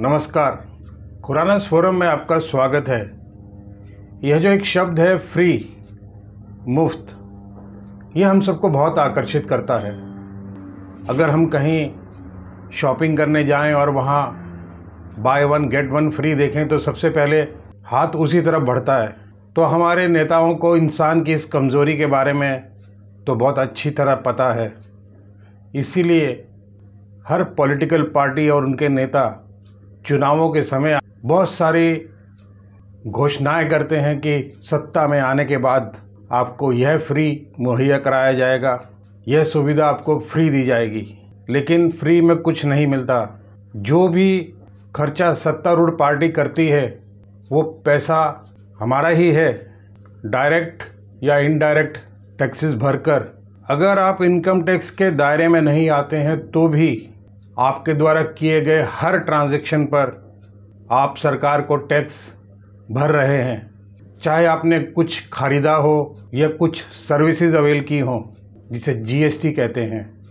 नमस्कार खुरानस फोरम में आपका स्वागत है यह जो एक शब्द है फ्री मुफ्त यह हम सबको बहुत आकर्षित करता है अगर हम कहीं शॉपिंग करने जाएं और वहाँ buy one get one free देखें तो सबसे पहले हाथ उसी तरफ बढ़ता है तो हमारे नेताओं को इंसान की इस कमज़ोरी के बारे में तो बहुत अच्छी तरह पता है इसीलिए हर पॉलिटिकल पार्टी और उनके नेता चुनावों के समय बहुत सारी घोषणाएं करते हैं कि सत्ता में आने के बाद आपको यह फ्री मुहैया कराया जाएगा यह सुविधा आपको फ्री दी जाएगी लेकिन फ्री में कुछ नहीं मिलता जो भी खर्चा सत्तारूढ़ पार्टी करती है वो पैसा हमारा ही है डायरेक्ट या इनडायरेक्ट टैक्सेस भरकर अगर आप इनकम टैक्स के दायरे में नहीं आते हैं तो भी आपके द्वारा किए गए हर ट्रांजैक्शन पर आप सरकार को टैक्स भर रहे हैं चाहे आपने कुछ ख़रीदा हो या कुछ सर्विसेज अवेल की हों जिसे जीएसटी कहते हैं